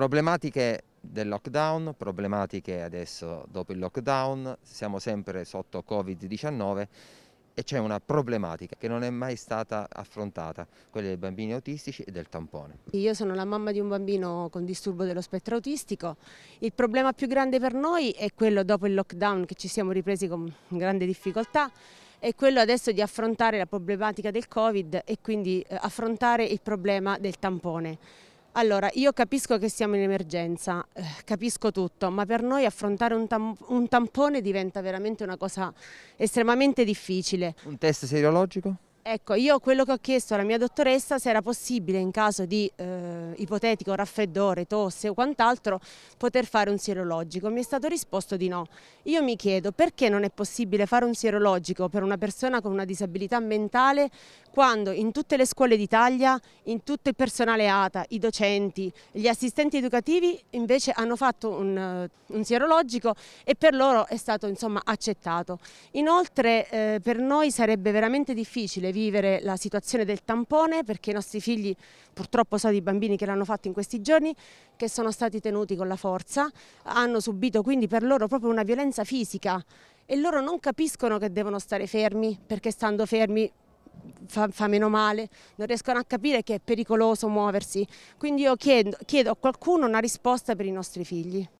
Problematiche del lockdown, problematiche adesso dopo il lockdown, siamo sempre sotto Covid-19 e c'è una problematica che non è mai stata affrontata, quella dei bambini autistici e del tampone. Io sono la mamma di un bambino con disturbo dello spettro autistico, il problema più grande per noi è quello dopo il lockdown che ci siamo ripresi con grande difficoltà, è quello adesso di affrontare la problematica del Covid e quindi eh, affrontare il problema del tampone. Allora, io capisco che siamo in emergenza, eh, capisco tutto, ma per noi affrontare un, tam un tampone diventa veramente una cosa estremamente difficile. Un test serologico? Ecco, io quello che ho chiesto alla mia dottoressa se era possibile in caso di eh, ipotetico raffreddore, tosse o quant'altro poter fare un sierologico. Mi è stato risposto di no. Io mi chiedo perché non è possibile fare un sierologico per una persona con una disabilità mentale quando in tutte le scuole d'Italia, in tutto il personale ATA, i docenti, gli assistenti educativi invece hanno fatto un, un sierologico e per loro è stato insomma accettato. Inoltre eh, per noi sarebbe veramente difficile difficile vivere la situazione del tampone perché i nostri figli, purtroppo sono dei bambini che l'hanno fatto in questi giorni, che sono stati tenuti con la forza, hanno subito quindi per loro proprio una violenza fisica e loro non capiscono che devono stare fermi perché stando fermi Fa, fa, meno male, non riescono a capire che è pericoloso muoversi. Quindi io chiedo, chiedo a qualcuno una risposta per i nostri figli.